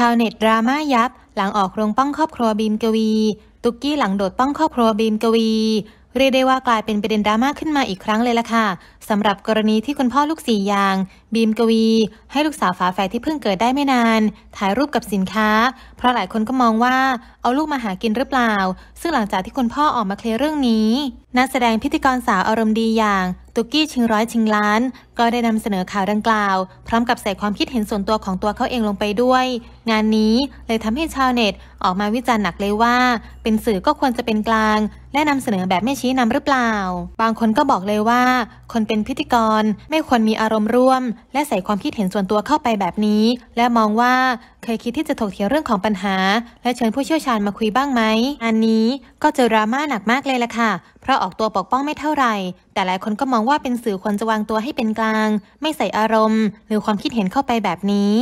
ชาวเน็ตดราม่ายับ หลังออกโรง ป้องครอบครัวบีมกวี ตุกกี้หลังโดด ป้องครอบครัวบีมกวี เรียกได้ว่ากลายเป็นประเด็นดราม่าขึ้นมาอีกครั้งเลยล่ะค่ะ สำหรับกรณีที่คุณพ่อลูกสี่อย่าง บีมกวี ให้ลูกสาวฝาแฝดที่เพิ่งเกิดได้ไม่นาน ถ่ายรูปกับสินค้า เพราะหลายคนก็มองว่าเอาลูกมาหากินหรือเปล่า ซึ่งหลังจากที่คุณพ่อออกมาเคลียร์เรื่องนี้ นักแสดงพิธีกรสาวอารมณ์ดีอย่างตุกกี้ชิงร้อยชิงล้าน ก็ได้นำเสนอข่าวดังกล่าว พร้อมกับใส่ความคิดเห็นส่วนตัวของตัวเขาเองลงไปด้วย งานนี้เลยทำให้ชาวเน็ต ออกมาวิจารณ์หนักเลยว่า เป็นสื่อก็ควรจะเป็นกลางและนำเสนอแบบไม่ชี้นำหรือเปล่า บางคนก็บอกเลยว่า คนเป็นพิธีกรไม่ควรมีอารมณ์ร่วม และใส่ความคิดเห็นส่วนตัวเข้าไปแบบนี้ และมองว่าเคยคิดที่จะถกเถียงเรื่องของปัญหา และเชิญผู้เชี่ยวชาญมาคุยบ้างไหม อันนี้ก็เจอดราม่าหนักมากเลยล่ะค่ะ เพราะออกตัวปกป้องไม่เท่าไหร่แต่หลายคนก็มองว่าเป็นสื่อควรจะวางตัวให้เป็นกลาง ไม่ใส่อารมณ์ หรือความคิดเห็นเข้าไปแบบนี้